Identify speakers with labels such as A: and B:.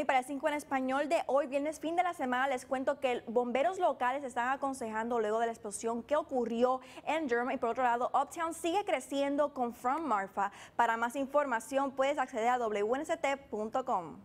A: y para 5 en español de hoy, viernes fin de la semana, les cuento que bomberos locales están aconsejando luego de la explosión que ocurrió en Germany. Y por otro lado, Uptown sigue creciendo con From Marfa. Para más información puedes acceder a wnst.com.